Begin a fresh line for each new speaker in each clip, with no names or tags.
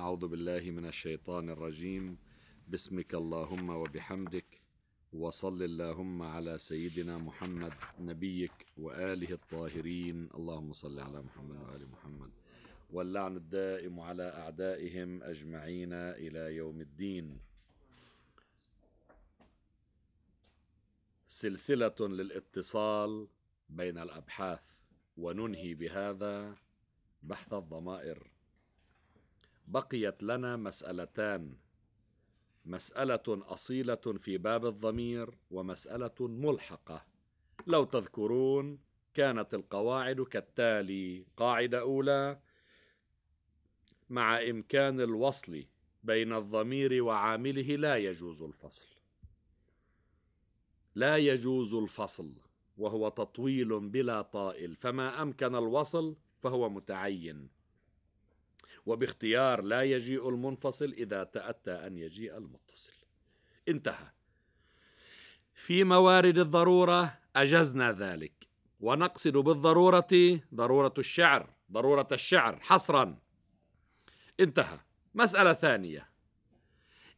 أعوذ بالله من الشيطان الرجيم باسمك اللهم وبحمدك وصل اللهم على سيدنا محمد نبيك وآله الطاهرين اللهم صل على محمد وآل محمد واللعن الدائم على أعدائهم أجمعين إلى يوم الدين سلسلة للاتصال بين الأبحاث وننهي بهذا بحث الضمائر بقيت لنا مسالتان مساله اصيله في باب الضمير ومساله ملحقه لو تذكرون كانت القواعد كالتالي قاعده اولى مع امكان الوصل بين الضمير وعامله لا يجوز الفصل لا يجوز الفصل وهو تطويل بلا طائل فما امكن الوصل فهو متعين وباختيار لا يجيء المنفصل إذا تأتى أن يجيء المتصل انتهى في موارد الضرورة أجزنا ذلك ونقصد بالضرورة ضرورة الشعر ضرورة الشعر حصرا انتهى مسألة ثانية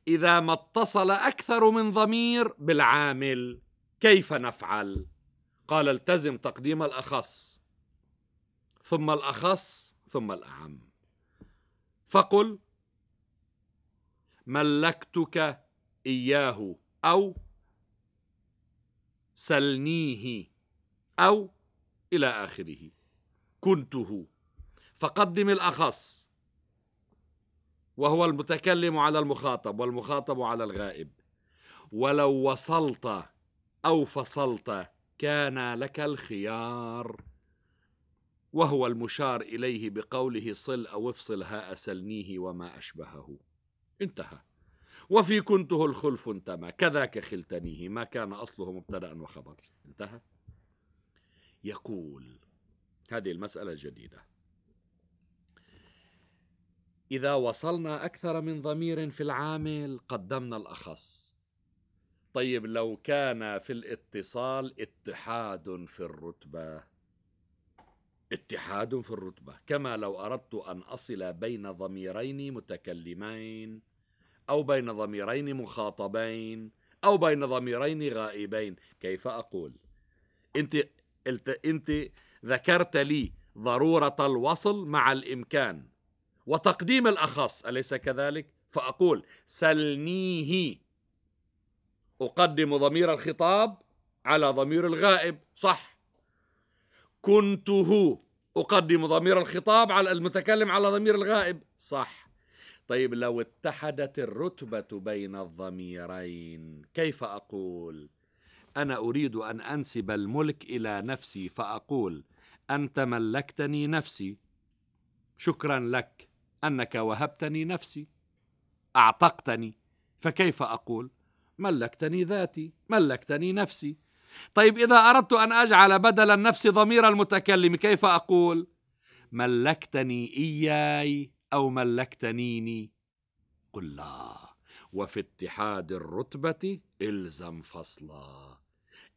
إذا ما اتصل أكثر من ضمير بالعامل كيف نفعل؟ قال التزم تقديم الأخص ثم الأخص ثم الأعم فقل ملكتك اياه او سلنيه او الى اخره كنته فقدم الاخص وهو المتكلم على المخاطب والمخاطب على الغائب ولو وصلت او فصلت كان لك الخيار وهو المشار إليه بقوله صل أو افصل ها أسلنيه وما أشبهه انتهى وفي كنته الخلف انتمى كذاك خلتنيه ما كان أصله مبتدأ وخبر انتهى يقول هذه المسألة الجديدة إذا وصلنا أكثر من ضمير في العامل قدمنا الأخص طيب لو كان في الاتصال اتحاد في الرتبه اتحاد في الرتبة كما لو أردت أن أصل بين ضميرين متكلمين أو بين ضميرين مخاطبين أو بين ضميرين غائبين كيف أقول أنت, أنت ذكرت لي ضرورة الوصل مع الإمكان وتقديم الأخص أليس كذلك؟ فأقول سلنيه أقدم ضمير الخطاب على ضمير الغائب صح كنته أقدم ضمير الخطاب على المتكلم على ضمير الغائب صح طيب لو اتحدت الرتبة بين الضميرين كيف أقول أنا أريد أن أنسب الملك إلى نفسي فأقول أنت ملكتني نفسي شكرا لك أنك وهبتني نفسي أعتقتني فكيف أقول ملكتني ذاتي ملكتني نفسي طيب إذا أردت أن أجعل بدل النفس ضمير المتكلم كيف أقول ملكتني إياي أو ملكتنيني قل لا وفي اتحاد الرتبة إلزم فصلا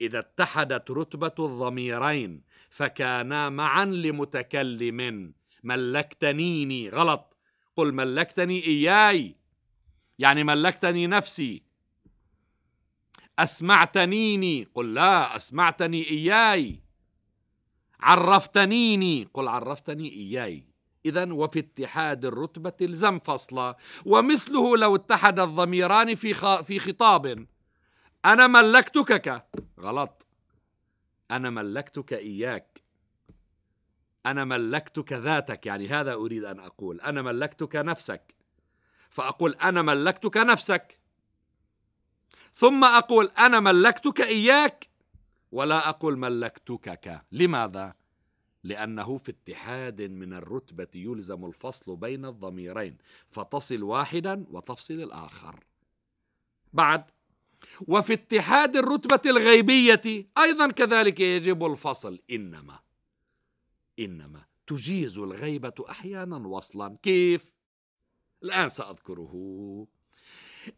إذا اتحدت رتبة الضميرين فكانا معا لمتكلم ملكتنيني غلط قل ملكتني إياي يعني ملكتني نفسي أسمعتنيني قل لا أسمعتني إياي عرفتنيني قل عرفتني إياي إذا وفي اتحاد الرتبة الزم فصلا ومثله لو اتحد الضميران في في خطاب أنا ملكتكك غلط أنا ملكتك إياك أنا ملكتك ذاتك يعني هذا أريد أن أقول أنا ملكتك نفسك فأقول أنا ملكتك نفسك ثم أقول أنا ملكتك إياك ولا أقول ملكتكك لماذا؟ لأنه في اتحاد من الرتبة يلزم الفصل بين الضميرين فتصل واحدا وتفصل الآخر بعد وفي اتحاد الرتبة الغيبية أيضا كذلك يجب الفصل إنما إنما تجيز الغيبة أحيانا وصلا كيف؟ الآن سأذكره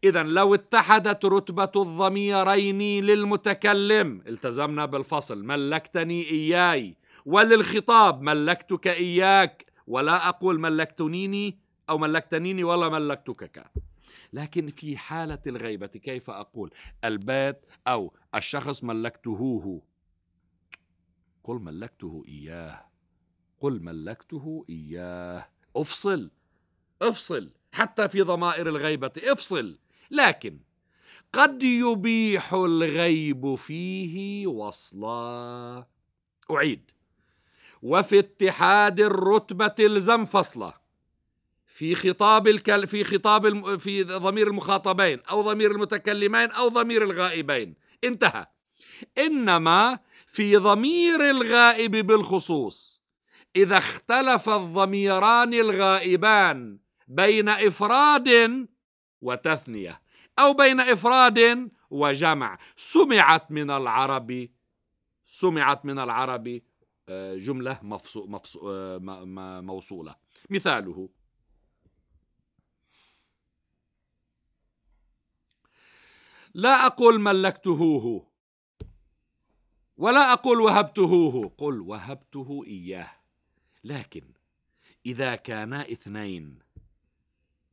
إذا لو اتحدت رتبة الضميرين للمتكلم التزمنا بالفصل ملكتني إياي وللخطاب ملكتك إياك ولا أقول ملكتنيني أو ملكتنيني ولا ملكتك لكن في حالة الغيبة كيف أقول البيت أو الشخص ملكتهوه قل ملكته إياه قل ملكته إياه افصل افصل حتى في ضمائر الغيبة افصل لكن قد يبيح الغيب فيه وصلا أعيد وفي اتحاد الرتبة الزم فصله في خطاب الكل في خطاب الم في ضمير المخاطبين او ضمير المتكلمين او ضمير الغائبين انتهى انما في ضمير الغائب بالخصوص اذا اختلف الضميران الغائبان بين افراد وتثنيه أو بين إفراد وجمع سمعت من العرب سمعت من العرب آه، جملة مفصو مفصو آه، موصولة مثاله لا أقول ملكتهوه ولا أقول وهبتهوه قل وهبته إياه لكن إذا كانا اثنين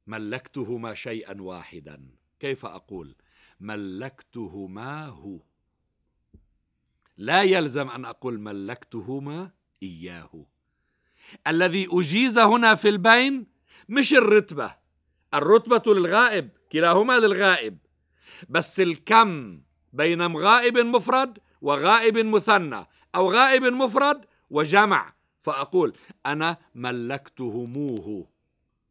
ملكتهما شيئا واحدا كيف اقول ملكتهما هو لا يلزم ان اقول ملكتهما اياه الذي اجيز هنا في البين مش الرتبه الرتبه للغائب كلاهما للغائب بس الكم بين غائب مفرد وغائب مثنى او غائب مفرد وجمع فاقول انا ملكتهموه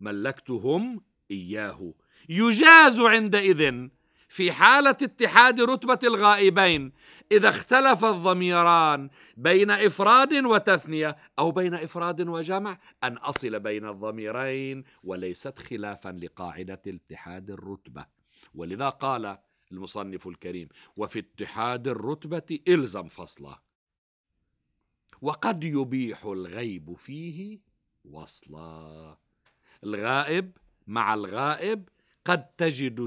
ملكتهم اياه يجاز عندئذ في حالة اتحاد رتبة الغائبين إذا اختلف الضميران بين إفراد وتثنية أو بين إفراد وجمع أن أصل بين الضميرين وليست خلافا لقاعدة اتحاد الرتبة ولذا قال المصنف الكريم وفي اتحاد الرتبة إلزم فصلا وقد يبيح الغيب فيه وصلا الغائب مع الغائب قد تجد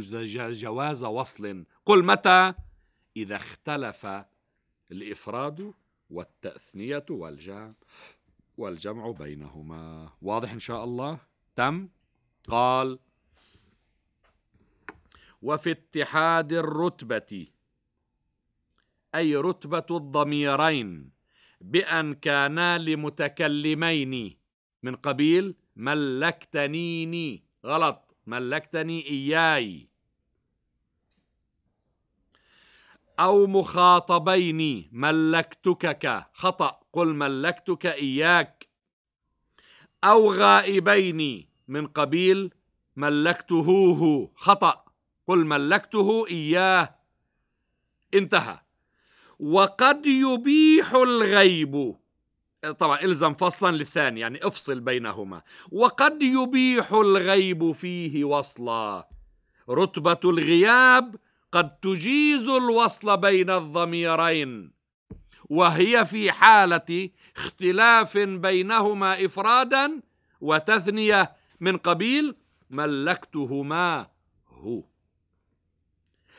جواز وصل قل متى إذا اختلف الإفراد والتأثنية والجمع والجمع بينهما واضح إن شاء الله تم قال وفي اتحاد الرتبة أي رتبة الضميرين بأن كانا لمتكلمين من قبيل ملكتنيني غلط ملكتني إياي أو مخاطبين ملكتكك خطأ قل ملكتك إياك أو غائبين من قبيل ملكتهوه خطأ قل ملكته إياه انتهى وقد يبيح الغيب طبعا الزم فصلا للثاني يعني افصل بينهما وقد يبيح الغيب فيه وصلا رتبة الغياب قد تجيز الوصل بين الضميرين وهي في حالة اختلاف بينهما إفرادا وتثنية من قبيل ملكتهما هو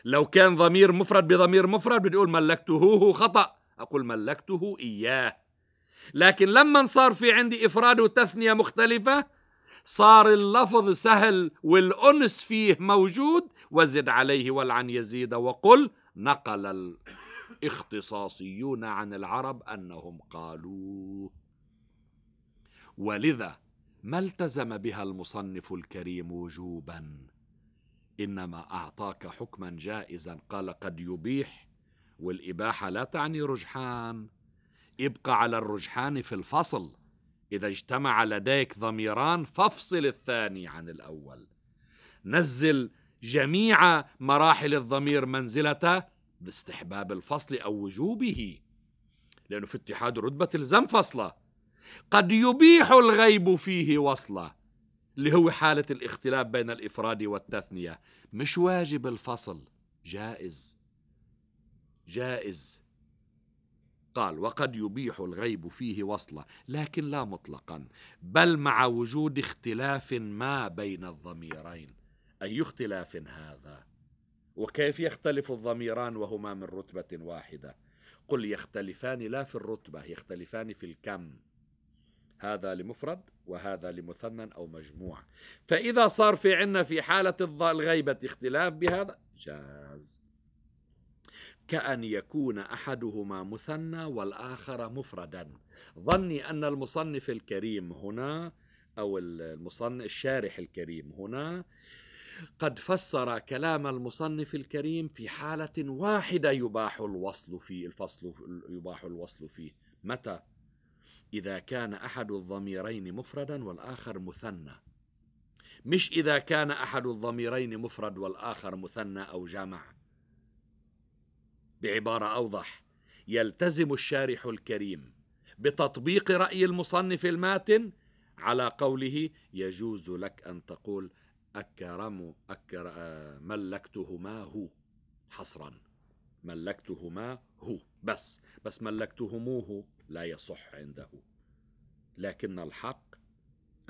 لو كان ضمير مفرد بضمير مفرد اقول ملكته هو خطأ أقول ملكته إياه لكن لما صار في عندي إفراد وتثنية مختلفة صار اللفظ سهل والأنس فيه موجود وزد عليه والعن يزيد وقل نقل الاختصاصيون عن العرب أنهم قالوا ولذا ما التزم بها المصنف الكريم وجوبا إنما أعطاك حكما جائزا قال قد يبيح والإباحة لا تعني رجحان ابقى على الرجحان في الفصل إذا اجتمع لديك ضميران فافصل الثاني عن الأول نزل جميع مراحل الضمير منزلة باستحباب الفصل أو وجوبه لأنه في اتحاد الرتبة تلزم فصله قد يبيح الغيب فيه وصله اللي هو حالة الاختلاف بين الإفراد والتثنية مش واجب الفصل جائز جائز قال وقد يبيح الغيب فيه وصله لكن لا مطلقا بل مع وجود اختلاف ما بين الضميرين اي اختلاف هذا وكيف يختلف الضميران وهما من رتبه واحده قل يختلفان لا في الرتبه يختلفان في الكم هذا لمفرد وهذا لمثنى أو مجموع فإذا صار في عنا في حالة الغيبة اختلاف بهذا جاز كأن يكون أحدهما مثنى والآخر مفردا ظني أن المصنف الكريم هنا أو المصنف الشارح الكريم هنا قد فسر كلام المصنف الكريم في حالة واحدة يباح الوصل فيه الفصل يباح الوصل فيه متى إذا كان أحد الضميرين مفردا والآخر مثنى مش إذا كان أحد الضميرين مفرد والآخر مثنى أو جمع بعباره اوضح يلتزم الشارح الكريم بتطبيق راي المصنف الماتن على قوله يجوز لك ان تقول اكرم أكر ملكتهما هو حصرا ملكتهما هو بس بس ملكتهموه لا يصح عنده لكن الحق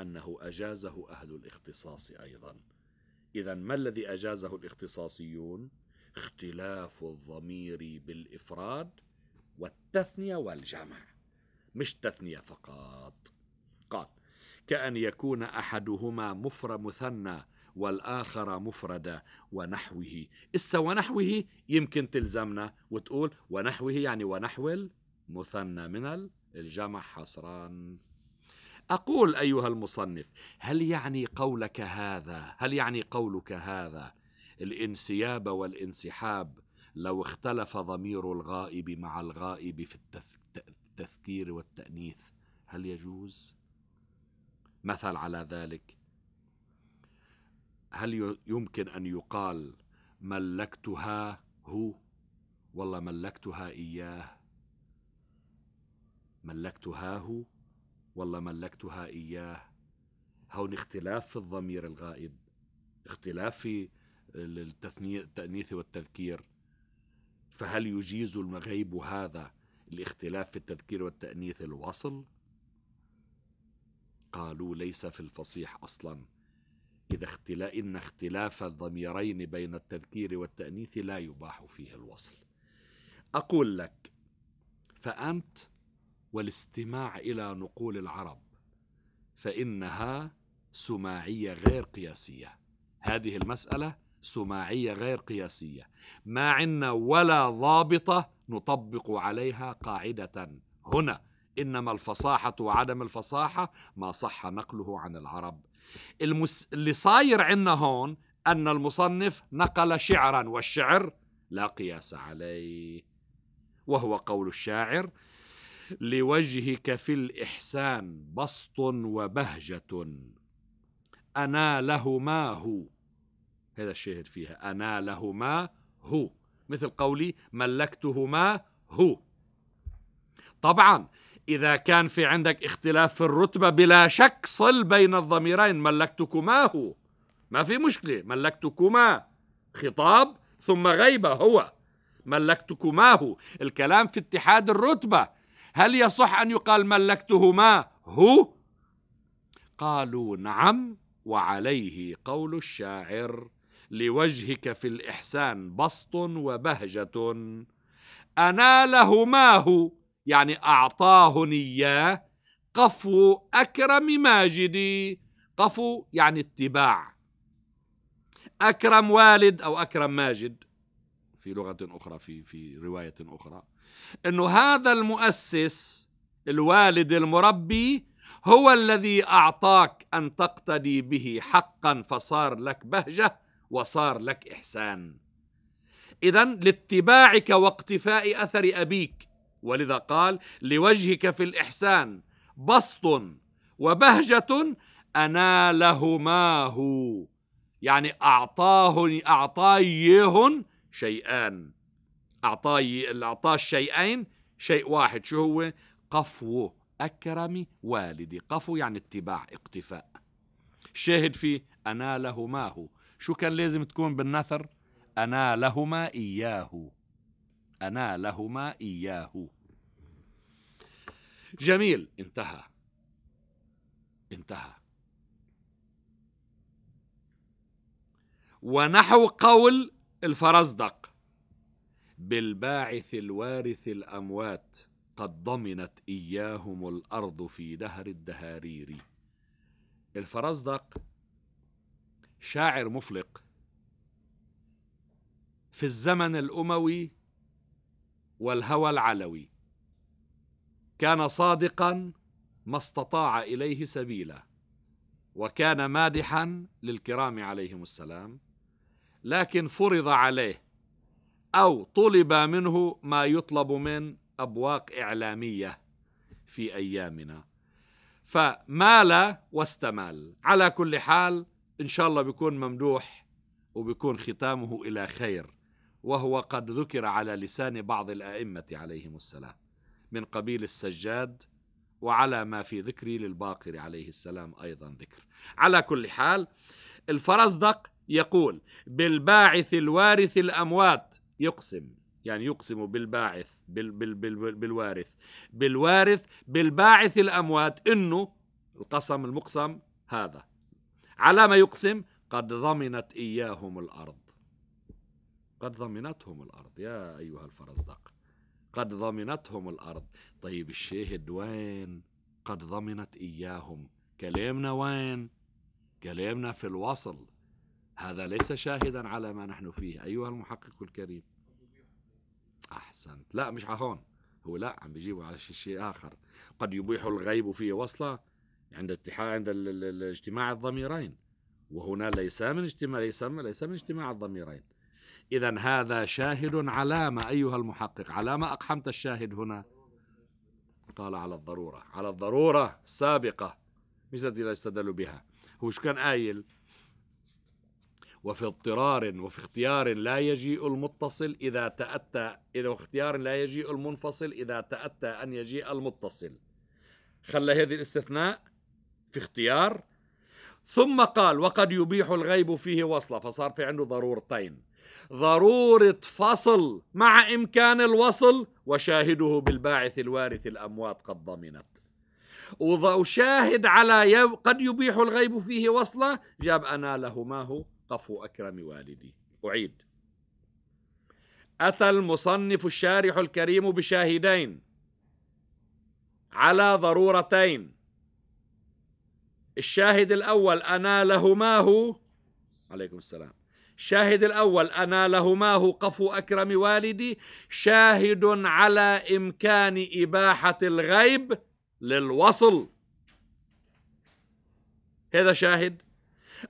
انه اجازه اهل الاختصاص ايضا اذا ما الذي اجازه الاختصاصيون اختلاف الضمير بالإفراد والتثنية والجمع مش تثنية فقط قال كأن يكون أحدهما مفر مثنى والآخر مفردة ونحوه إسا ونحوه يمكن تلزمنا وتقول ونحوه يعني ونحو المثنى من الجمع حصرا أقول أيها المصنف هل يعني قولك هذا هل يعني قولك هذا الانسياب والانسحاب لو اختلف ضمير الغائب مع الغائب في التذكير والتأنيث هل يجوز؟ مثل على ذلك هل يمكن أن يقال ملكتها هو والله ملكتها إياه ملكتها هو والله ملكتها إياه هون اختلاف في الضمير الغائب اختلاف في التأنيث والتذكير فهل يجيز المغيب هذا الاختلاف في التذكير والتأنيث الوصل؟ قالوا ليس في الفصيح أصلا إذا اختلا إن اختلاف الضميرين بين التذكير والتأنيث لا يباح فيه الوصل أقول لك فأنت والاستماع إلى نقول العرب فإنها سماعية غير قياسية هذه المسألة سماعية غير قياسية ما عندنا ولا ضابطة نطبق عليها قاعدة هنا إنما الفصاحة وعدم الفصاحة ما صح نقله عن العرب المس... اللي صاير عندنا هون أن المصنف نقل شعرا والشعر لا قياس عليه وهو قول الشاعر لوجهك في الإحسان بسط وبهجة أنا لهما هو هذا الشاهد فيها أنا لهما هو مثل قولي ملكتهما هو طبعا إذا كان في عندك اختلاف في الرتبة بلا شك صل بين الضميرين ملكتكما هو ما في مشكلة ملكتكما خطاب ثم غيبة هو ملكتكما هو الكلام في اتحاد الرتبة هل يصح أن يقال ملكتهما هو قالوا نعم وعليه قول الشاعر لوجهك في الإحسان بسط وبهجة أنالهماه يعني أعطاهن إياه قفو أكرم ماجدي قفو يعني اتباع أكرم والد أو أكرم ماجد في لغة أخرى في في رواية أخرى أنه هذا المؤسس الوالد المربي هو الذي أعطاك أن تقتدي به حقا فصار لك بهجة وصار لك إحسان إذا لاتباعك واقتفاء أثر أبيك ولذا قال لوجهك في الإحسان بسط وبهجة أنالهما هو يعني أعطاه اعطايه شيئان أعطاي أعطاه الشيئين شيء واحد شو هو قفو أكرم والدي قفو يعني اتباع اقتفاء شاهد فيه أنالهما هو شو كان لازم تكون بالنثر أنا لهما إياه أنا لهما إياه جميل انتهى انتهى ونحو قول الفرزدق بالباعث الوارث الأموات قد ضمنت إياهم الأرض في دهر الدهارير الفرزدق شاعر مفلق في الزمن الأموي والهوى العلوي كان صادقا ما استطاع إليه سبيلا وكان مادحا للكرام عليهم السلام لكن فرض عليه أو طلب منه ما يطلب من أبواق إعلامية في أيامنا فمال واستمال على كل حال إن شاء الله بيكون ممدوح وبيكون ختامه إلى خير وهو قد ذكر على لسان بعض الأئمة عليهم السلام من قبيل السجاد وعلى ما في ذكري للباقر عليه السلام أيضا ذكر على كل حال الفرزدق يقول بالباعث الوارث الأموات يقسم يعني يقسم بالباعث بال بال بال بالوارث بالوارث بالباعث الأموات إنه القسم المقسم هذا على ما يقسم قد ضمنت إياهم الأرض قد ضمنتهم الأرض يا أيها الفرزدق قد ضمنتهم الأرض طيب الشاهد وين قد ضمنت إياهم كلامنا وين كلامنا في الوصل هذا ليس شاهدا على ما نحن فيه أيها المحقق الكريم أحسنت لا مش هون هو لا عم بيجيبوا على شيء آخر قد يبيح الغيب في وصله عند اتحاد عند اجتماع الضميرين وهنا ليس من اجتماع ليس من ليس من اجتماع الضميرين إذا هذا شاهد علامة أيها المحقق على ما أقحمت الشاهد هنا قال على الضرورة على الضرورة السابقة مش التي لا يستدل بها هو شو كان قايل وفي اضطرار وفي اختيار لا يجيء المتصل إذا تأتى إذا اختيار لا يجيء المنفصل إذا تأتى أن يجيء المتصل خلى هذه الاستثناء في اختيار ثم قال وقد يبيح الغيب فيه وصله فصار في عنده ضرورتين ضرورة فصل مع إمكان الوصل وشاهده بالباعث الوارث الأموات قد ضمنت وشاهد على قد يبيح الغيب فيه وصله جاب أنا لهماه قفو أكرم والدي أعيد أتى المصنف الشارح الكريم بشاهدين على ضرورتين الشاهد الأول أنا هو عليكم السلام الشاهد الأول أنا هو قف أكرم والدي شاهد على إمكان إباحة الغيب للوصل هذا شاهد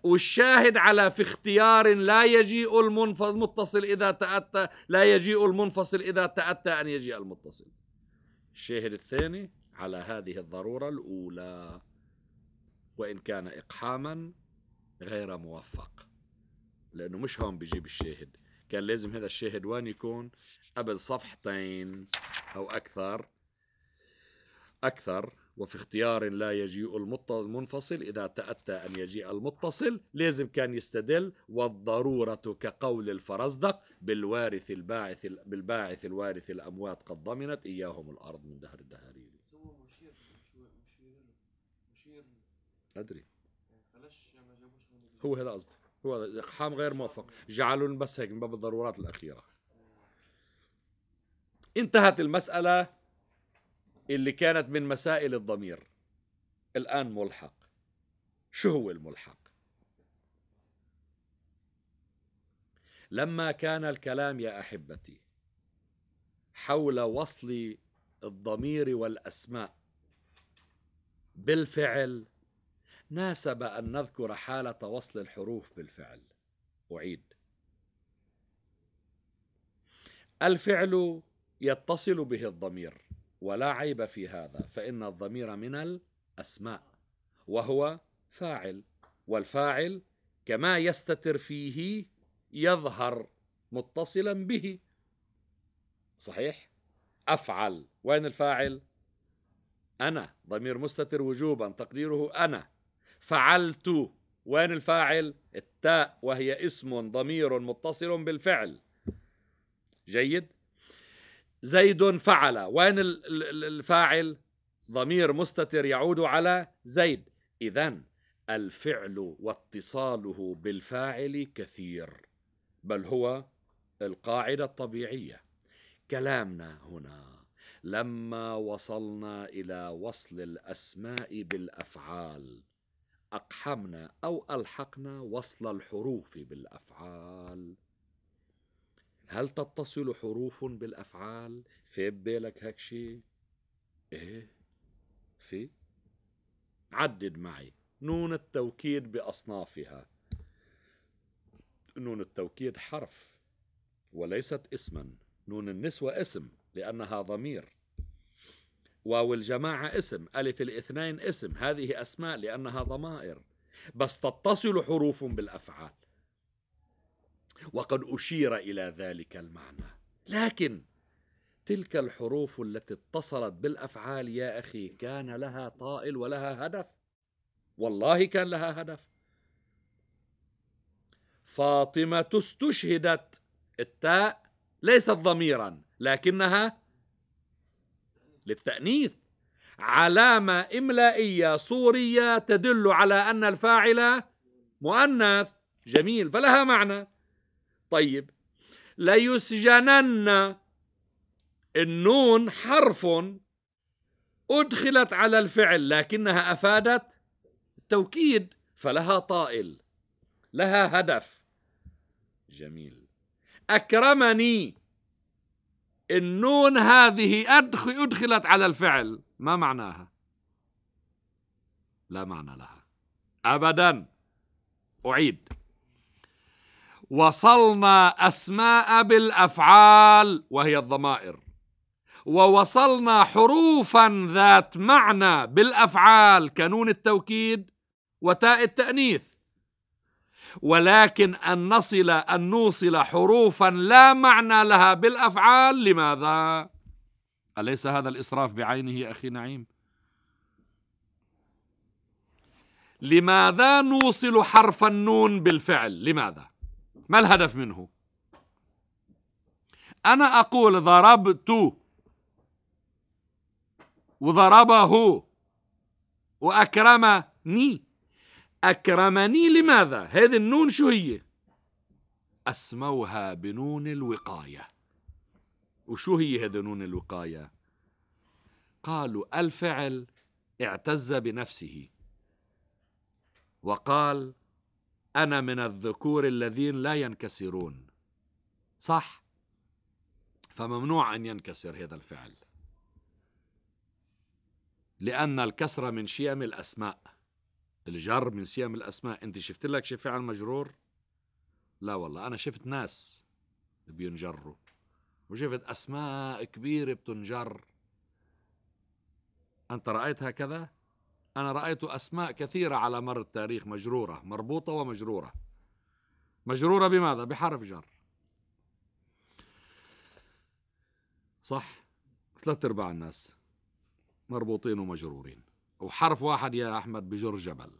والشاهد على في اختيار لا يجيء المتصل إذا تأتى لا يجيء المنفصل إذا تأتى أن يجيء المتصل الشاهد الثاني على هذه الضرورة الأولى وإن كان إقحاما غير موفق لأنه مش هون بجيب الشاهد كان لازم هذا الشاهد وين يكون قبل صفحتين أو أكثر أكثر وفي اختيار لا يجيء المنفصل إذا تأتى أن يجيء المتصل لازم كان يستدل والضرورة كقول الفرزدق بالوارث الباعث بالباعث الوارث الأموات قد ضمنت إياهم الأرض من دهر الدهارين ادري هو هذا قصدي هو هذا غير موفق جعلوا بس هيك من باب الضرورات الاخيره انتهت المساله اللي كانت من مسائل الضمير الان ملحق شو هو الملحق لما كان الكلام يا احبتي حول وصل الضمير والاسماء بالفعل ناسب أن نذكر حالة وصل الحروف بالفعل أعيد الفعل يتصل به الضمير ولا عيب في هذا فإن الضمير من الأسماء وهو فاعل والفاعل كما يستتر فيه يظهر متصلا به صحيح أفعل وين الفاعل أنا ضمير مستتر وجوبا تقديره أنا فعلت وين الفاعل التاء وهي اسم ضمير متصل بالفعل جيد زيد فعل وين الفاعل ضمير مستتر يعود على زيد اذا الفعل واتصاله بالفاعل كثير بل هو القاعده الطبيعيه كلامنا هنا لما وصلنا الى وصل الاسماء بالافعال أقحمنا أو ألحقنا وصل الحروف بالأفعال هل تتصل حروف بالأفعال؟ في بالك هيك شيء؟ إيه في؟ عدد معي نون التوكيد بأصنافها نون التوكيد حرف وليست اسما نون النسوة اسم لأنها ضمير واو الجماعة اسم ألف الاثنين اسم هذه أسماء لأنها ضمائر بس تتصل حروف بالأفعال وقد أشير إلى ذلك المعنى لكن تلك الحروف التي اتصلت بالافعال يا اخي كان لها طائل ولها هدف والله كان لها هدف فاطمه استشهدت التاء ليست ضميرا لكنها للتأنيث علامة إملائية صورية تدل على أن الفاعل مؤنث جميل فلها معنى طيب ليسجنن النون حرف أدخلت على الفعل لكنها أفادت التوكيد فلها طائل لها هدف جميل أكرمني النون هذه أدخل أدخلت على الفعل ما معناها لا معنى لها أبدا أعيد وصلنا أسماء بالأفعال وهي الضمائر ووصلنا حروفا ذات معنى بالأفعال كنون التوكيد وتاء التأنيث ولكن أن نصل أن نوصل حروفا لا معنى لها بالأفعال لماذا؟ أليس هذا الإسراف بعينه يا أخي نعيم؟ لماذا نوصل حرف النون بالفعل؟ لماذا؟ ما الهدف منه؟ أنا أقول ضربت وضربه وأكرمني أكرمني لماذا هذه النون شو هي أسموها بنون الوقاية وشو هي هذه نون الوقاية قالوا الفعل اعتز بنفسه وقال أنا من الذكور الذين لا ينكسرون صح فممنوع أن ينكسر هذا الفعل لأن الكسر من شيم الأسماء الجر من سيام الاسماء انت شفت لك شي فعل مجرور لا والله انا شفت ناس بينجروا وشفت اسماء كبيره بتنجر انت رايت هكذا انا رايت اسماء كثيره على مر التاريخ مجروره مربوطه ومجروره مجروره بماذا بحرف جر صح ثلاث ارباع الناس مربوطين ومجرورين وحرف واحد يا أحمد بجر جبل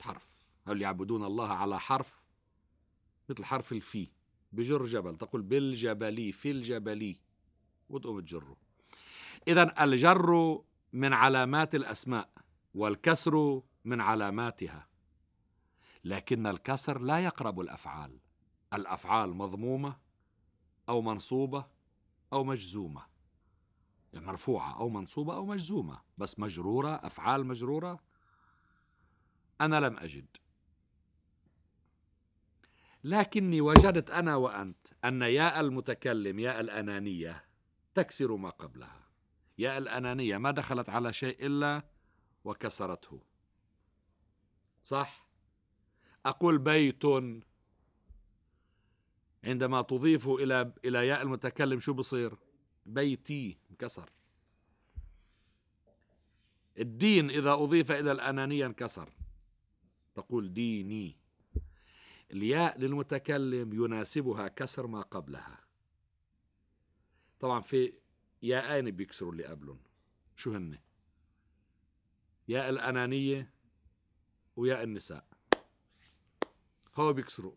حرف هل يعبدون الله على حرف مثل حرف الفي بجر جبل تقول بالجبلي في الجبلي وتقوم تجره إذا الجر من علامات الأسماء والكسر من علاماتها لكن الكسر لا يقرب الأفعال الأفعال مضمومة أو منصوبة أو مجزومة مرفوعة أو منصوبة أو مجزومة بس مجرورة أفعال مجرورة أنا لم أجد لكني وجدت أنا وأنت أن ياء المتكلم ياء الأنانية تكسر ما قبلها ياء الأنانية ما دخلت على شيء إلا وكسرته صح أقول بيت عندما تضيف إلى إلى ياء المتكلم شو بصير؟ بيتي انكسر الدين إذا أضيف إلى الأنانية انكسر تقول ديني الياء للمتكلم يناسبها كسر ما قبلها طبعا في أين بيكسروا اللي قبلهم شو هن ياء الأنانية وياء النساء هو بيكسروا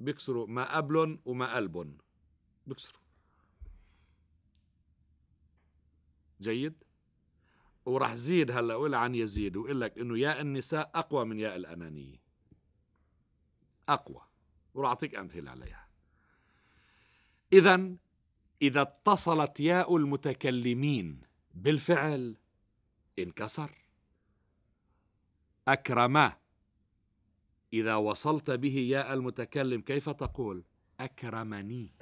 بيكسروا ما قبلهم وما قلبهم بيكسروا جيد وراح زيد هلا ولا عن يزيد وقول لك انه ياء النساء اقوى من ياء الانانيه اقوى وراح اعطيك امثله عليها اذا اذا اتصلت ياء المتكلمين بالفعل انكسر اكرم اذا وصلت به ياء المتكلم كيف تقول اكرمني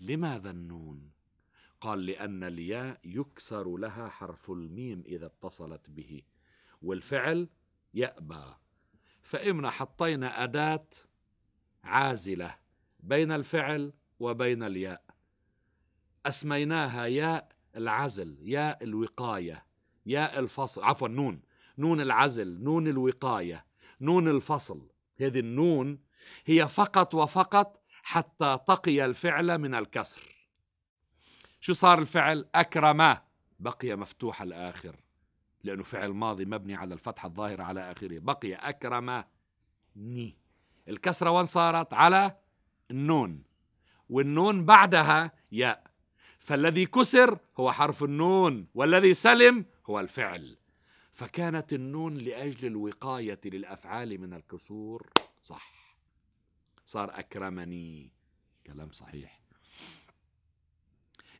لماذا النون قال لأن الياء يكسر لها حرف الميم إذا اتصلت به والفعل يأبى فإمنا حطينا أداة عازلة بين الفعل وبين الياء أسميناها ياء العزل ياء الوقاية ياء الفصل عفوا نون نون العزل نون الوقاية نون الفصل هذه النون هي فقط وفقط حتى تقي الفعل من الكسر شو صار الفعل أكرم بقي مفتوح الآخر لأنه فعل ماضي مبني على الفتحة الظاهرة على آخره بقي أكرم ني الكسرة وين صارت على النون والنون بعدها ياء فالذي كسر هو حرف النون والذي سلم هو الفعل فكانت النون لأجل الوقاية للأفعال من الكسور صح صار أكرمني كلام صحيح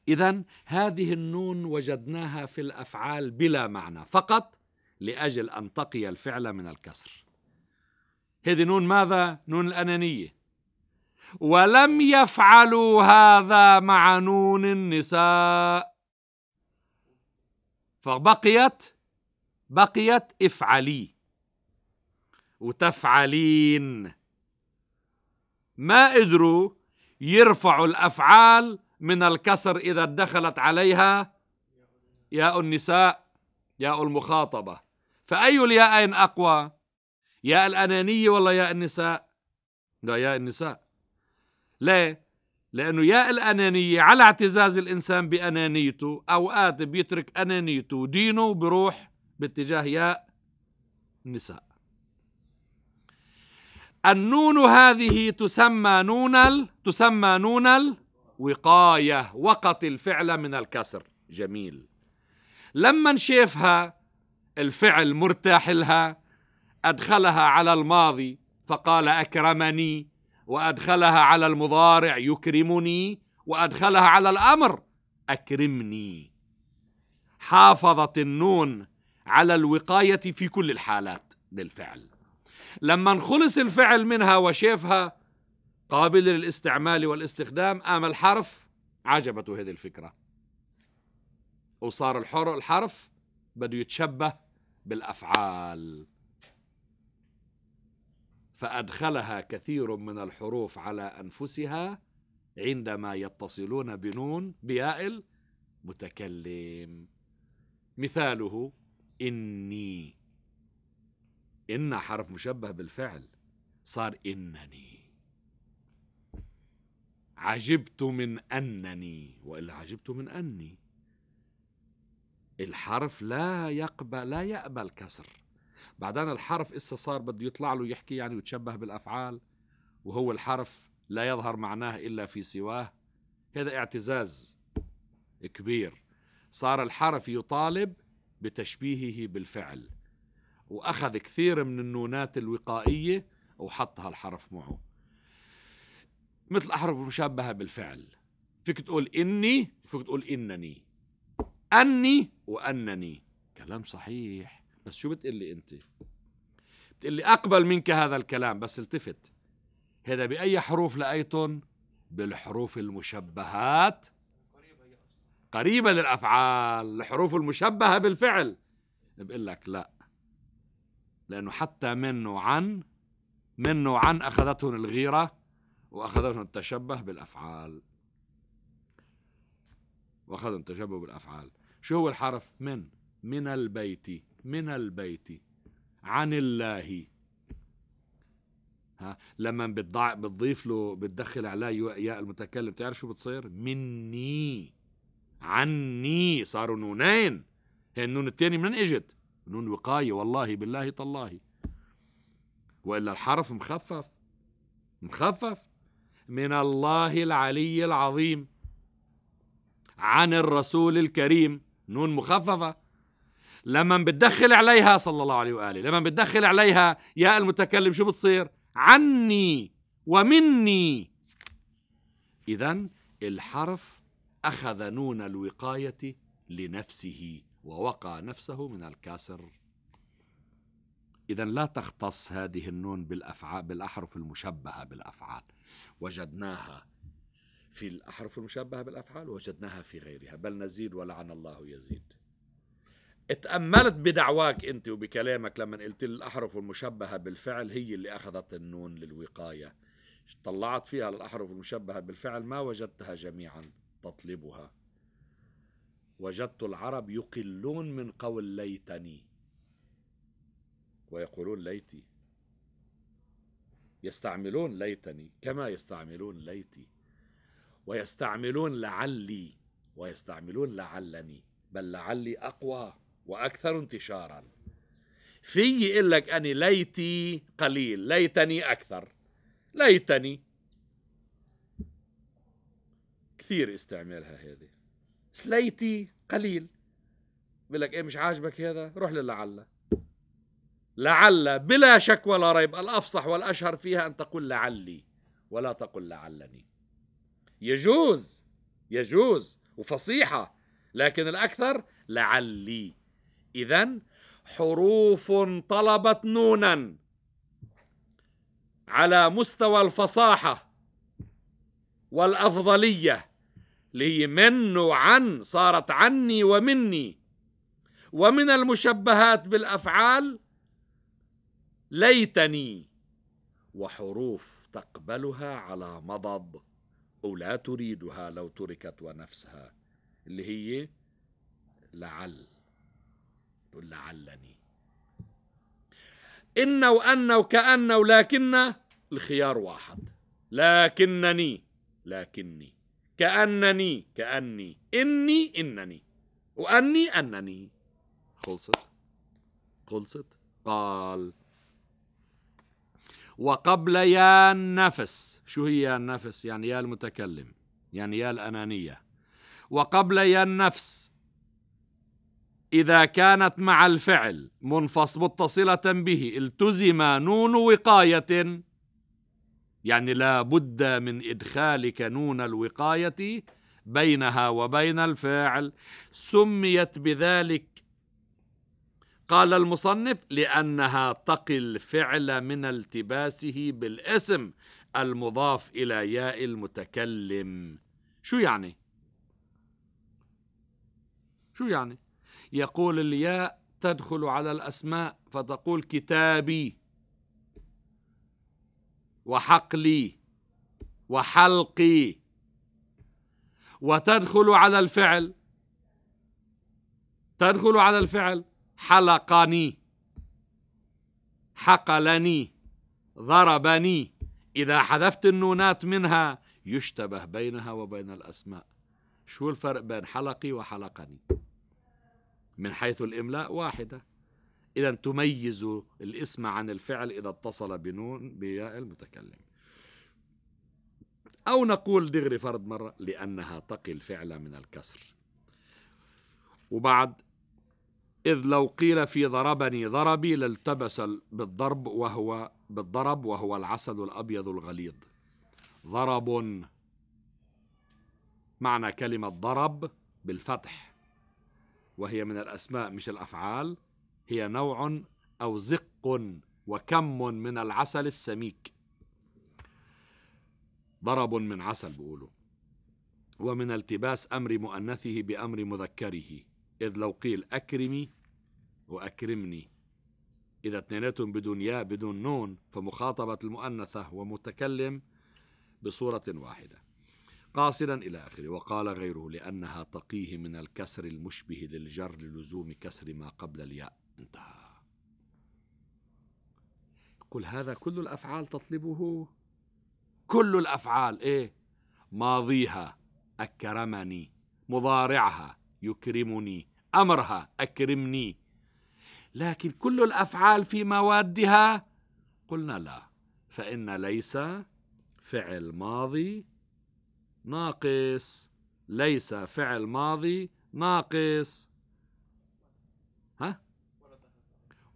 إذا هذه النون وجدناها في الأفعال بلا معنى فقط لأجل أن تقي الفعل من الكسر هذه نون ماذا؟ نون الأنانية ولم يفعلوا هذا مع نون النساء فبقيت بقيت افعلي وتفعلين ما قدروا يرفعوا الافعال من الكسر إذا دخلت عليها ياء النساء ياء المخاطبة فأي الياءين أقوى ياء الأنانية ولا ياء النساء لا ياء النساء ليه لأنه ياء الأنانية على اعتزاز الإنسان بأنانيته أوقات بيترك أنانيته ودينه بروح باتجاه ياء النساء النون هذه تسمى نون تسمى نون وقاية وقت الفعل من الكسر جميل لما نشافها الفعل مرتاح لها أدخلها على الماضي فقال أكرمني وأدخلها على المضارع يكرمني وأدخلها على الأمر أكرمني حافظت النون على الوقاية في كل الحالات بالفعل لما نخلص الفعل منها وشافها قابلة للاستعمال والاستخدام قام الحرف عجبته هذه الفكرة وصار الحر الحرف بده يتشبه بالأفعال فأدخلها كثير من الحروف على أنفسها عندما يتصلون بنون بياء المتكلم مثاله إني إن حرف مشبه بالفعل صار إنني عجبت من أنني وإلا عجبت من أني الحرف لا يقبل لا يقبل كسر بعدين الحرف إسا صار بده يطلع له يحكي يعني ويتشبه بالأفعال وهو الحرف لا يظهر معناه إلا في سواه هذا اعتزاز كبير صار الحرف يطالب بتشبيهه بالفعل وأخذ كثير من النونات الوقائية وحطها الحرف معه مثل أحرف مشابهه بالفعل فيك تقول إني فيك تقول إنني أني وأنني كلام صحيح بس شو بتقلي أنت بتقلي أقبل منك هذا الكلام بس التفت هذا بأي حروف لقيتن بالحروف المشبهات قريبة للأفعال الحروف المشبهة بالفعل بقول لك لا لأنه حتى من وعن من وعن أخذتهم الغيرة وأخذتهم التشبه بالأفعال وأخذهم التشبه بالأفعال شو هو الحرف من من البيت من البيت عن الله ها لما بتضع بتضيف له بتدخل عليه ياء المتكلم تعرف شو بتصير مني عني صاروا نونين هي النون الثاني من اجت نون وقايه والله بالله تالله والا الحرف مخفف مخفف من الله العلي العظيم عن الرسول الكريم نون مخففة لما بتدخل عليها صلى الله عليه وآله لما بتدخل عليها يا المتكلم شو بتصير عني ومني إذا الحرف أخذ نون الوقاية لنفسه ووقى نفسه من الكسر إذا لا تختص هذه النون بالأفعال بالأحرف المشبهة بالأفعال وجدناها في الأحرف المشبهة بالأفعال وجدناها في غيرها بل نزيد ولعن الله يزيد اتأملت بدعواك أنت وبكلامك لما قلت الأحرف المشبهة بالفعل هي اللي أخذت النون للوقاية طلعت فيها الأحرف المشبهة بالفعل ما وجدتها جميعا تطلبها وجدت العرب يقلون من قول ليتني ويقولون ليتي يستعملون ليتني كما يستعملون ليتي ويستعملون لعلي ويستعملون لعلني بل لعلي أقوى وأكثر انتشارا في يقول لك أني ليتي قليل ليتني أكثر ليتني كثير استعمالها هذه ليتي قليل بقول لك ايه مش عاجبك هذا روح للعله لعل بلا شك ولا ريب الافصح والاشهر فيها ان تقول لعلي ولا تقل لعلني يجوز يجوز وفصيحه لكن الاكثر لعلي اذا حروف طلبت نونا على مستوى الفصاحه والافضليه اللي هي من وعن صارت عني ومني ومن المشبهات بالافعال ليتني وحروف تقبلها على مضض أو لا تريدها لو تركت ونفسها اللي هي لعل تقول لعلني إن وأن وكأن ولكن الخيار واحد لكنني لكني كأنني كأني إني إنني وأني أنني خلصت خلصت قال وقبل يا النفس شو هي يا النفس يعني يا المتكلم يعني يا الأنانية وقبل يا النفس إذا كانت مع الفعل منفص متصلة به التزم نون وقاية يعني لا بد من إدخال كنون الوقاية بينها وبين الفعل سميت بذلك قال المصنف لانها تقي الفعل من التباسه بالاسم المضاف الى ياء المتكلم شو يعني شو يعني يقول الياء تدخل على الاسماء فتقول كتابي وحقلي وحلقي وتدخل على الفعل تدخل على الفعل حلقني حقلني ضربني إذا حذفت النونات منها يشتبه بينها وبين الأسماء شو الفرق بين حلقي وحلقني من حيث الإملاء واحدة إذا تميز الاسم عن الفعل إذا اتصل بنون بياء المتكلم أو نقول دغري فرد مرة لأنها تقي الفعل من الكسر وبعد إذ لو قيل في ضربني ضربي لالتبس بالضرب وهو بالضرب وهو العسل الأبيض الغليظ ضرب معنى كلمة ضرب بالفتح وهي من الأسماء مش الأفعال هي نوع أو زق وكم من العسل السميك ضرب من عسل بيقولوا ومن التباس أمر مؤنثه بأمر مذكره إذ لو قيل أكرمي وأكرمني إذا اثنيناتهم بدون ياء بدون نون فمخاطبة المؤنثة ومتكلم بصورة واحدة قاصدا إلى آخره وقال غيره لأنها تقيه من الكسر المشبه للجر للزوم كسر ما قبل الياء انتهى قل هذا كل الأفعال تطلبه كل الأفعال إيه ماضيها أكرمني مضارعها يكرمني امرها اكرمني لكن كل الافعال في موادها قلنا لا فان ليس فعل ماضي ناقص ليس فعل ماضي ناقص ها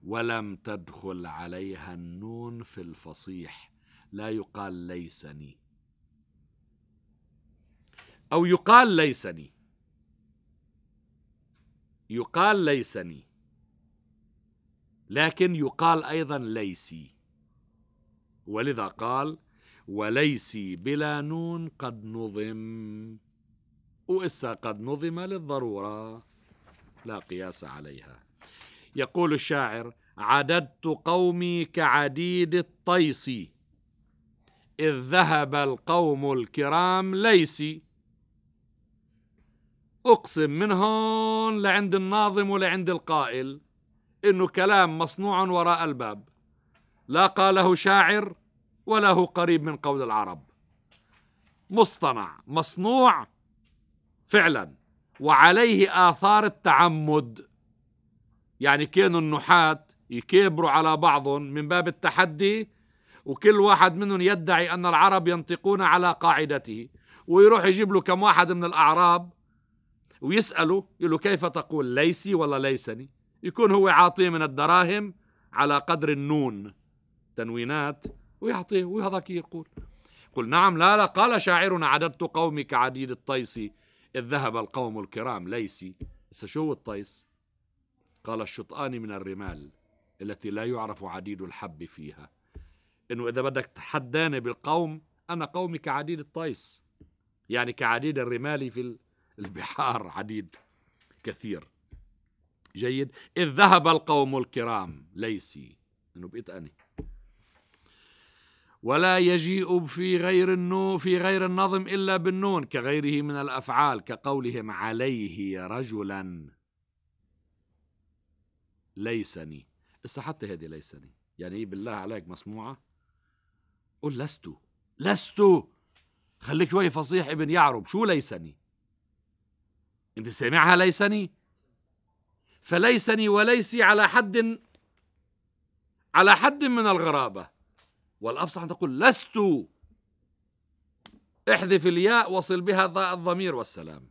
ولم تدخل عليها النون في الفصيح لا يقال ليسني او يقال ليسني يقال ليسني لكن يقال أيضا ليسي ولذا قال وليسي بلا نون قد نظم وإسا قد نظم للضرورة لا قياس عليها يقول الشاعر عددت قومي كعديد الطيس إذ ذهب القوم الكرام ليسي أقسم من هون لعند الناظم ولعند القائل إنه كلام مصنوع وراء الباب لا قاله شاعر ولا هو قريب من قول العرب مصطنع مصنوع فعلا وعليه آثار التعمد يعني كانوا النحاة يكبروا على بعضهم من باب التحدي وكل واحد منهم يدعي أن العرب ينطقون على قاعدته ويروح يجيب له كم واحد من الأعراب ويسأله يقول له كيف تقول ليسي ولا ليسني يكون هو عاطيه من الدراهم على قدر النون تنوينات ويعطيه وهذاك يقول قل نعم لا لا قال شاعرنا عددت قومي كعديد الطيس إذ ذهب القوم الكرام ليسي هسه شو الطيس قال الشطآن من الرمال التي لا يعرف عديد الحب فيها انه اذا بدك تحداني بالقوم انا قومي كعديد الطيس يعني كعديد الرمال في البحار عديد كثير جيد إذ ذهب القوم الكرام ليسي إنه بقيت أنا ولا يجيء في غير النو في غير النظم إلا بالنون كغيره من الأفعال كقولهم عليه رجلا ليسني إسا حتى هذه ليسني يعني إيه بالله عليك مسموعة قل لست لست خليك شوي فصيح ابن يعرب شو ليسني انت سامعها ليسني فليسني وليسي على حد على حد من الغرابة والأفصح أن تقول لست احذف الياء وصل بها الضمير والسلام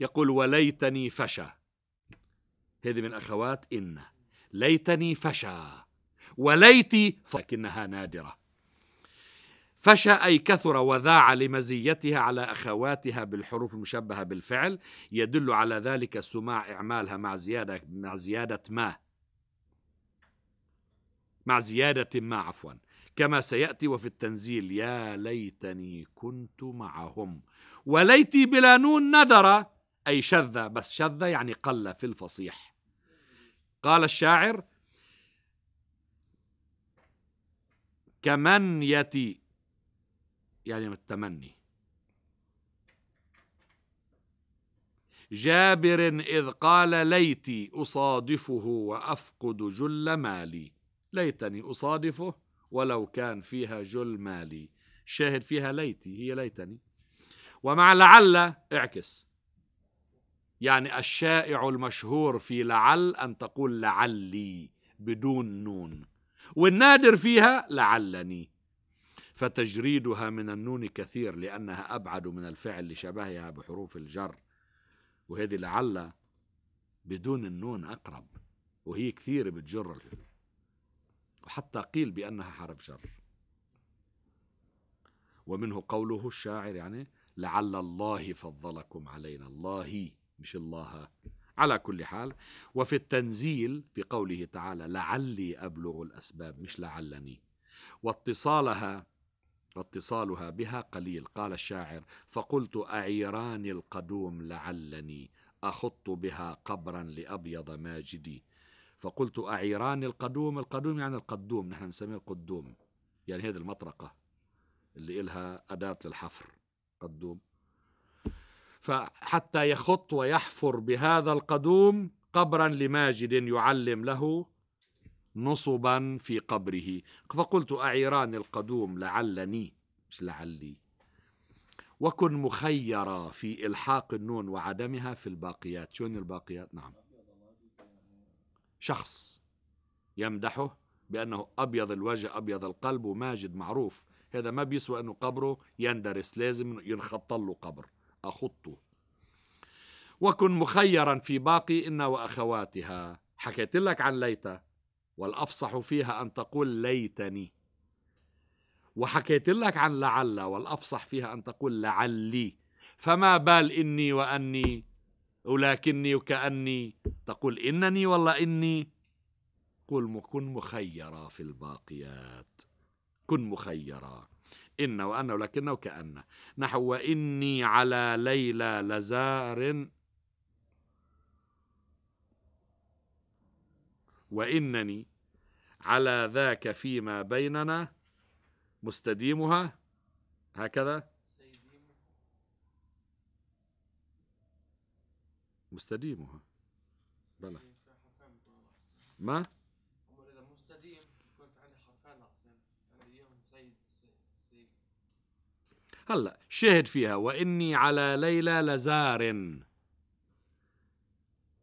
يقول وليتني فشى هذه من أخوات إن ليتني فشى وليتي لكنها نادرة فشى أي كثر وذاع لمزيتها على أخواتها بالحروف المشبهة بالفعل يدل على ذلك سماع إعمالها مع زيادة مع زيادة ما مع زيادة ما عفوا كما سيأتي وفي التنزيل يا ليتني كنت معهم وليتي بلا نون ندر أي شذ بس شذ يعني قل في الفصيح قال الشاعر كمن يتي يعني التمني جابر إذ قال ليتي أصادفه وأفقد جل مالي ليتني أصادفه ولو كان فيها جل مالي شاهد فيها ليتي هي ليتني ومع لعل اعكس يعني الشائع المشهور في لعل أن تقول لعلي بدون نون والنادر فيها لعلني فتجريدها من النون كثير لأنها أبعد من الفعل لشبهها بحروف الجر وهذه لعل بدون النون أقرب وهي كثير بتجر وحتى قيل بأنها حرف جر ومنه قوله الشاعر يعني لعل الله فضلكم علينا الله مش الله على كل حال وفي التنزيل في قوله تعالى لعلي أبلغ الأسباب مش لعلني واتصالها واتصالها بها قليل قال الشاعر فقلت أعيران القدوم لعلني أخط بها قبرا لأبيض ماجدي فقلت أعيران القدوم القدوم يعني القدوم نحن نسميه القدوم يعني هذه المطرقة اللي إلها أداة للحفر قدوم فحتى يخط ويحفر بهذا القدوم قبرا لماجد يعلم له نصبا في قبره فقلت أعيران القدوم لعلني مش لعلي وكن مخيرا في إلحاق النون وعدمها في الباقيات شون الباقيات نعم شخص يمدحه بأنه أبيض الوجه أبيض القلب وماجد معروف هذا ما بيسوى أنه قبره يندرس لازم ينخط له قبر أخطه وكن مخيرا في باقي إن وأخواتها حكيت لك عن ليتا والأفصح فيها أن تقول ليتني وحكيت لك عن لعل والأفصح فيها أن تقول لعلي فما بال إني وأني ولكني وكأني تقول إنني ولا إني قل كن مخيرا في الباقيات كن مخيرا إن وأن ولكن وكأن نحو إني على ليلى لزار وانني على ذاك فيما بيننا مستديمها هكذا مستديمها بلى ما هلا شهد فيها واني على ليلى لزار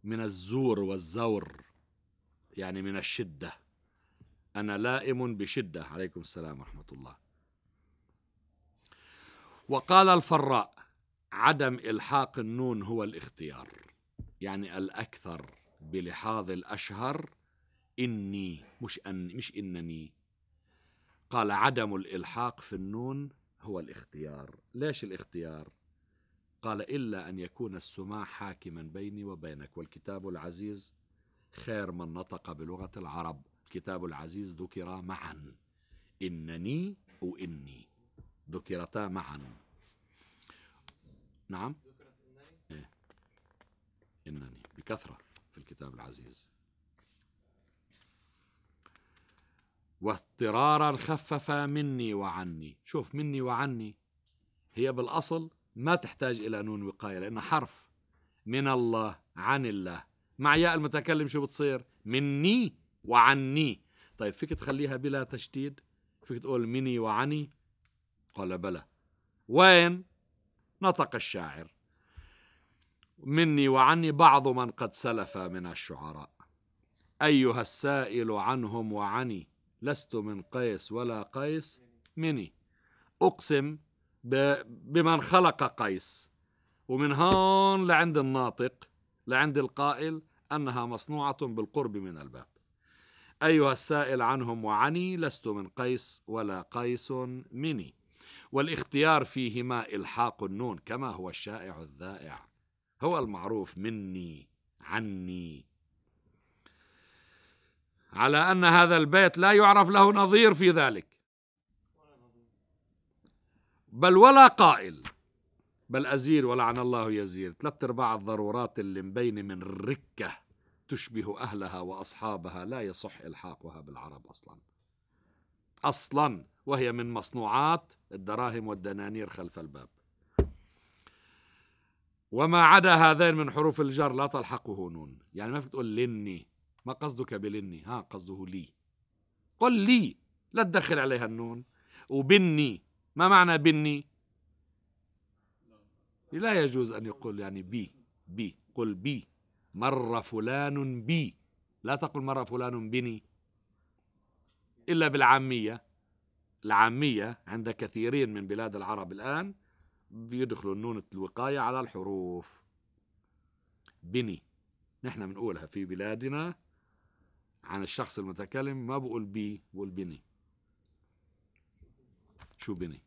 من الزور والزور يعني من الشدة أنا لائم بشدة عليكم السلام ورحمة الله وقال الفراء عدم إلحاق النون هو الاختيار يعني الأكثر بلحاظ الأشهر إني مش, أن مش إنني قال عدم الإلحاق في النون هو الاختيار ليش الاختيار قال إلا أن يكون السماع حاكما بيني وبينك والكتاب العزيز خير من نطق بلغة العرب كتاب العزيز ذكر معا إنني وإني ذكرتا معا نعم إيه. إنني بكثرة في الكتاب العزيز واضطرارا خفف مني وعني شوف مني وعني هي بالأصل ما تحتاج إلى نون وقاية لأنها حرف من الله عن الله مع ياء المتكلم شو بتصير مني وعني طيب فيك تخليها بلا تشديد فيك تقول مني وعني قال بلى وين نطق الشاعر مني وعني بعض من قد سلف من الشعراء أيها السائل عنهم وعني لست من قيس ولا قيس مني أقسم بمن خلق قيس ومن هون لعند الناطق لعند القائل أنها مصنوعة بالقرب من الباب أيها السائل عنهم وعني لست من قيس ولا قيس مني والاختيار فيهما إلحاق النون كما هو الشائع الذائع هو المعروف مني عني على أن هذا البيت لا يعرف له نظير في ذلك بل ولا قائل بل أزير ولعن الله يزير ثلاث أرباع الضرورات اللي مبينة من ركة تشبه أهلها وأصحابها لا يصح إلحاقها بالعرب أصلا أصلا وهي من مصنوعات الدراهم والدنانير خلف الباب وما عدا هذين من حروف الجر لا تلحقه نون يعني ما فيك تقول لني ما قصدك بلني ها قصده لي قل لي لا تدخل عليها النون وبني ما معنى بني لا يجوز أن يقول يعني بي بي قل بي مر فلان بي لا تقل مر فلان بني إلا بالعامية العامية عند كثيرين من بلاد العرب الآن بيدخلوا النون الوقاية على الحروف بني نحن بنقولها في بلادنا عن الشخص المتكلم ما بقول بي بقول بني شو بني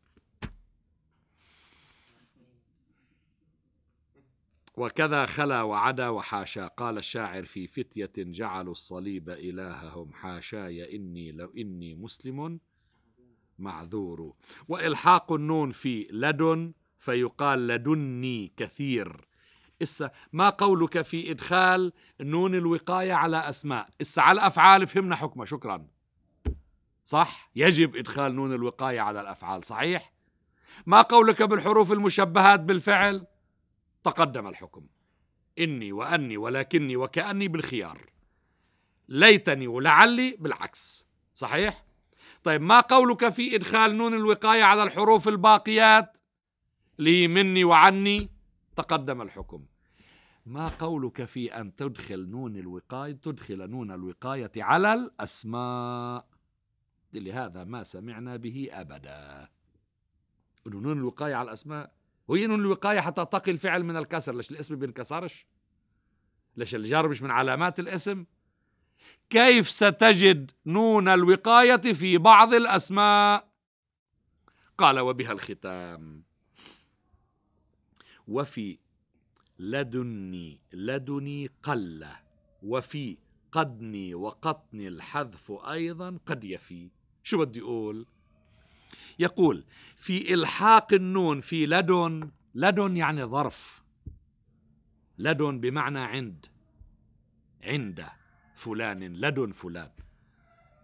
وكذا خلا وعدا وحاشا قال الشاعر في فتية جعلوا الصليب إلههم حاشاي إني لو إني مسلم معذور وإلحاق النون في لدن فيقال لدني كثير إسا ما قولك في إدخال نون الوقاية على أسماء إسا على الأفعال فهمنا حكمه شكرا صح يجب إدخال نون الوقاية على الأفعال صحيح ما قولك بالحروف المشبهات بالفعل تقدم الحكم إني وأني ولكني وكأني بالخيار ليتني ولعلي بالعكس صحيح؟ طيب ما قولك في إدخال نون الوقاية على الحروف الباقيات لي مني وعني تقدم الحكم ما قولك في أن تدخل نون الوقاية تدخل نون الوقاية على الأسماء لهذا ما سمعنا به أبدا نون الوقاية على الأسماء وينهوا الوقاية حتى تقي الفعل من الكسر ليش الاسم بينكسرش ليش الجار مش من علامات الاسم كيف ستجد نون الوقاية في بعض الأسماء قال وبها الختام وفي لدني لدني قل وفي قدني وقطني الحذف أيضا قد يفي شو بدي أقول يقول في إلحاق النون في لدن لدن يعني ظرف لدن بمعنى عند عند فلان لدن فلان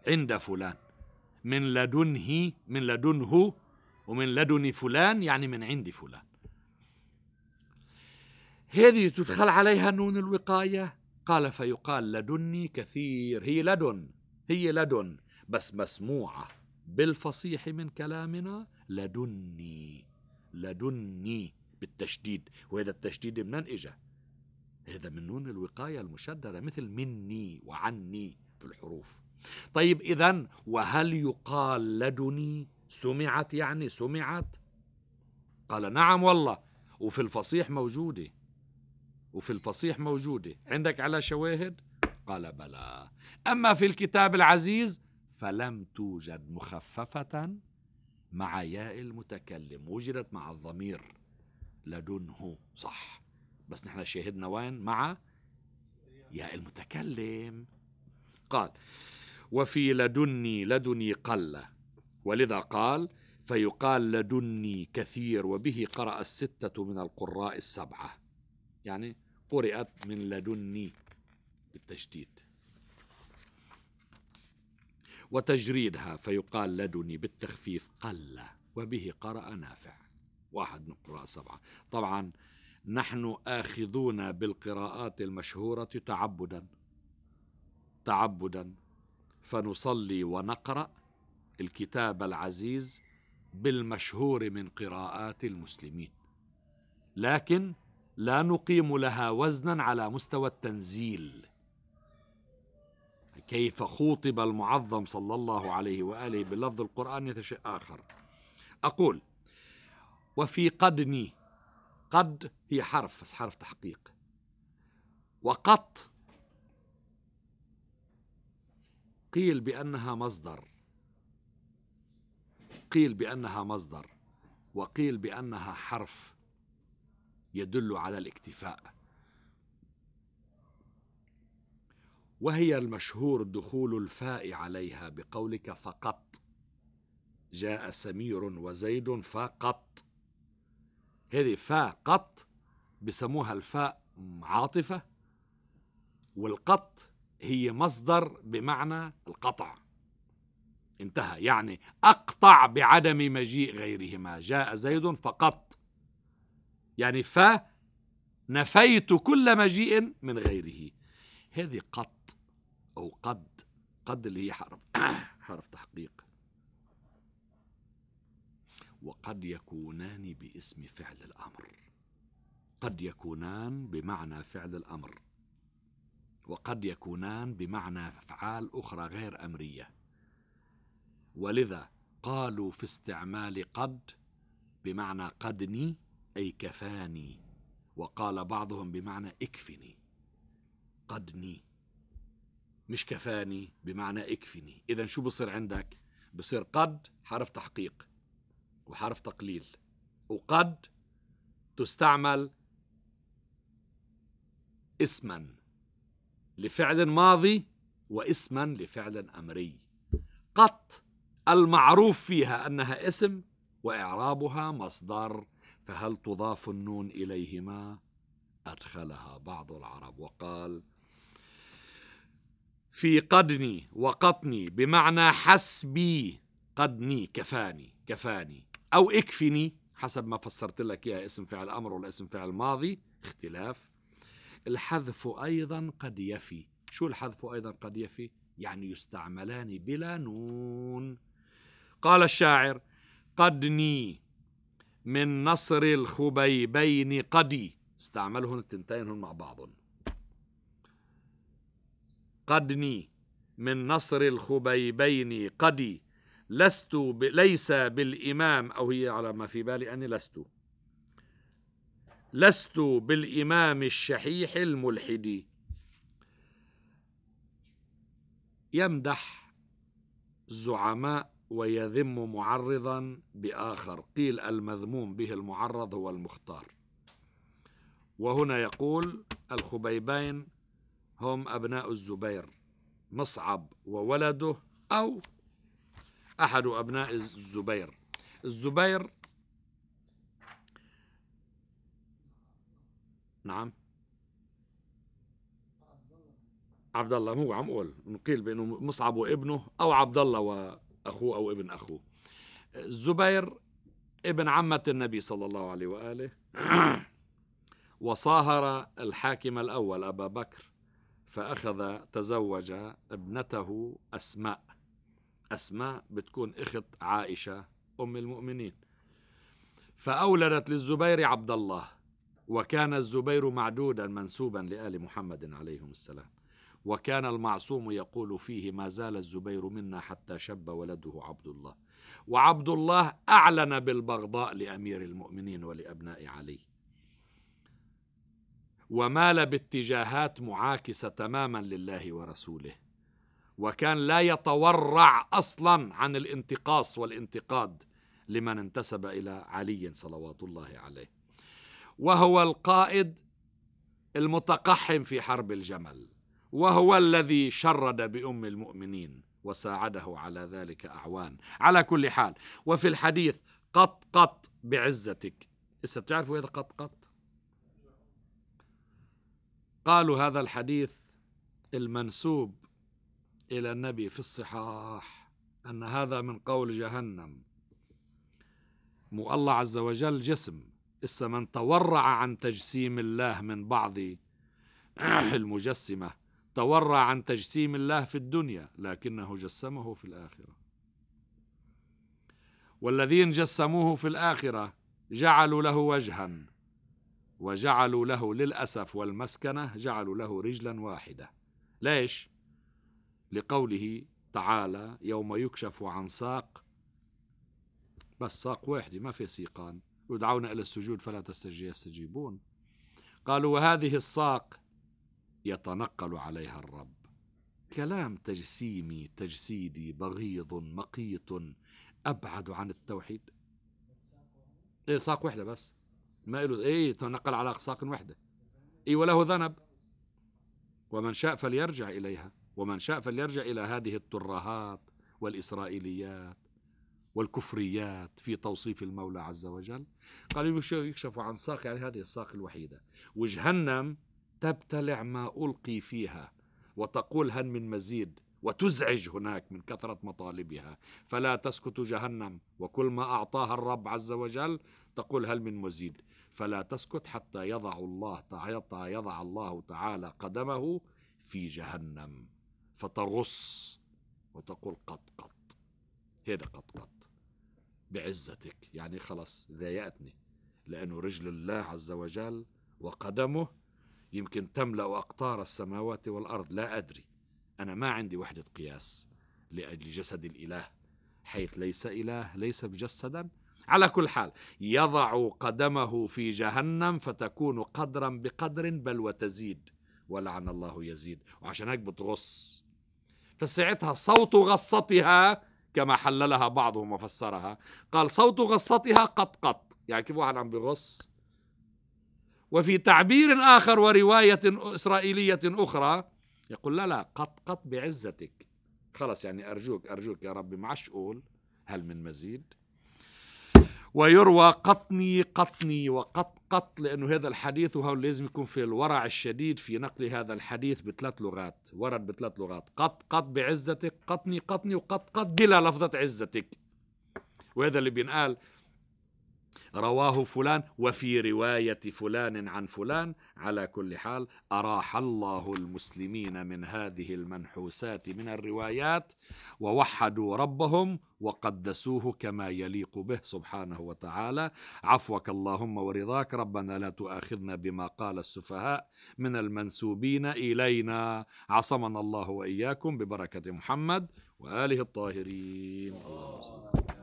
عند فلان من لدنه من لدنه ومن لدن فلان يعني من عند فلان هذه تدخل عليها نون الوقاية قال فيقال لدني كثير هي لدن هي لدن بس مسموعة بالفصيح من كلامنا لدني لدني بالتشديد وهذا التشديد من إجا هذا من نون الوقاية المشددة مثل مني وعني في الحروف طيب إذا وهل يقال لدني سمعت يعني سمعت قال نعم والله وفي الفصيح موجودة وفي الفصيح موجودة عندك على شواهد قال بلى أما في الكتاب العزيز فلم توجد مخففة مع ياء المتكلم وجدت مع الضمير لدنه صح بس نحن شاهدنا وين مع ياء المتكلم قال وفي لدني لدني قل ولذا قال فيقال لدني كثير وبه قرأ الستة من القراء السبعة يعني قرأت من لدني بالتشديد وتجريدها فيقال لدني بالتخفيف قل وبه قرأ نافع واحد من القراء سبعة طبعا نحن آخذون بالقراءات المشهورة تعبدا تعبدا فنصلي ونقرأ الكتاب العزيز بالمشهور من قراءات المسلمين لكن لا نقيم لها وزنا على مستوى التنزيل كيف خوطب المعظم صلى الله عليه واله بلفظ القران شيء اخر اقول وفي قدني قد هي حرف بس حرف تحقيق وقط قيل بانها مصدر قيل بانها مصدر وقيل بانها حرف يدل على الاكتفاء وهي المشهور دخول الفاء عليها بقولك فقط جاء سمير وزيد فقط هذه قط بسموها الفاء عاطفة والقط هي مصدر بمعنى القطع انتهى يعني أقطع بعدم مجيء غيرهما جاء زيد فقط يعني فنفيت كل مجيء من غيره هذه قط أو قد قد اللي هي حرف حرف تحقيق وقد يكونان باسم فعل الأمر قد يكونان بمعنى فعل الأمر وقد يكونان بمعنى أفعال أخرى غير أمرية ولذا قالوا في استعمال قد بمعنى قدني أي كفاني وقال بعضهم بمعنى اكفني قدني مش كفاني بمعنى اكفني اذا شو بصير عندك بصير قد حرف تحقيق وحرف تقليل وقد تستعمل اسما لفعل ماضي واسما لفعل امري قط المعروف فيها انها اسم واعرابها مصدر فهل تضاف النون اليهما ادخلها بعض العرب وقال في قدني وقطني بمعنى حسبي قدني كفاني كفاني أو اكفني حسب ما فسرت لك إياها اسم فعل أمر ولا اسم فعل ماضي اختلاف الحذف أيضا قد يفي شو الحذف أيضا قد يفي يعني يستعملان بلا نون قال الشاعر قدني من نصر الخبيبين قدي استعملهم التنتين مع بعضهم قدني من نصر الخبيبين قدي لست ب... ليس بالإمام أو هي على ما في بالي أني لست لست بالإمام الشحيح الملحد يمدح الزعماء ويذم معرضا بآخر قيل المذموم به المعرض هو المختار وهنا يقول الخبيبين هم أبناء الزبير مصعب وولده أو أحد أبناء الزبير الزبير نعم عبد الله هو عم أقول نقيل بأنه مصعب وابنه أو عبد الله وأخوه أو ابن أخوه الزبير ابن عمة النبي صلى الله عليه وآله وصاهر الحاكم الأول أبا بكر فأخذ تزوج ابنته أسماء أسماء بتكون أخت عائشة أم المؤمنين فأولدت للزبير عبد الله وكان الزبير معدودا منسوبا لآل محمد عليهم السلام وكان المعصوم يقول فيه ما زال الزبير منا حتى شب ولده عبد الله وعبد الله أعلن بالبغضاء لأمير المؤمنين ولأبناء علي ومال باتجاهات معاكسه تماما لله ورسوله وكان لا يتورع اصلا عن الانتقاص والانتقاد لمن انتسب الى علي صلوات الله عليه وهو القائد المتقحم في حرب الجمل وهو الذي شرد بام المؤمنين وساعده على ذلك اعوان على كل حال وفي الحديث قط قط بعزتك اسا بتعرفوا هذا قط قط قالوا هذا الحديث المنسوب الى النبي في الصحاح ان هذا من قول جهنم مو الله عز وجل جسم إسا من تورع عن تجسيم الله من بعض المجسمة تورع عن تجسيم الله في الدنيا لكنه جسمه في الآخرة والذين جسموه في الآخرة جعلوا له وجها وجعلوا له للأسف والمسكنة جعلوا له رجلا واحدة ليش؟ لقوله تعالى يوم يكشف عن ساق بس ساق واحدة ما في سيقان يدعون إلى السجود فلا يستجيبون قالوا وهذه الساق يتنقل عليها الرب كلام تجسيمي تجسيدي بغيض مقيت أبعد عن التوحيد إيه ساق واحدة بس ما له ايه تنقل على اقساط وحده اي وله ذنب ومن شاء فليرجع اليها ومن شاء فليرجع الى هذه الترهات والاسرائيليات والكفريات في توصيف المولى عز وجل قال يكشف عن ساق يعني هذه الساق الوحيده وجهنم تبتلع ما القي فيها وتقول هل من مزيد وتزعج هناك من كثرة مطالبها فلا تسكت جهنم وكل ما أعطاها الرب عز وجل تقول هل من مزيد فلا تسكت حتى يضع الله حتى يضع الله تعالى قدمه في جهنم فترص وتقول قط قط هذا قط قط بعزتك يعني خلص ضايقتني لأنه رجل الله عز وجل وقدمه يمكن تملأ أقطار السماوات والأرض لا أدري أنا ما عندي وحدة قياس لأجل جسد الإله حيث ليس إله ليس مجسدا على كل حال يضع قدمه في جهنم فتكون قدرا بقدر بل وتزيد ولعن الله يزيد وعشان هيك بتغص فساعتها صوت غصتها كما حللها بعضهم وفسرها قال صوت غصتها قط قط يعني كيف واحد عم بغص وفي تعبير آخر ورواية إسرائيلية أخرى يقول لا لا قط قط بعزتك خلص يعني أرجوك أرجوك يا ربي معش قول هل من مزيد ويروى قطني قطني وقط قط لأنه هذا الحديث وهو لازم يكون في الورع الشديد في نقل هذا الحديث بثلاث لغات ورد بثلاث لغات قط قط بعزتك قطني قطني وقط قط بلا لفظة عزتك وهذا اللي بينقال رواه فلان وفي رواية فلان عن فلان على كل حال أراح الله المسلمين من هذه المنحوسات من الروايات ووحدوا ربهم وقدسوه كما يليق به سبحانه وتعالى عفوك اللهم ورضاك ربنا لا تؤاخذنا بما قال السفهاء من المنسوبين إلينا عصمنا الله وإياكم ببركة محمد وآله الطاهرين الله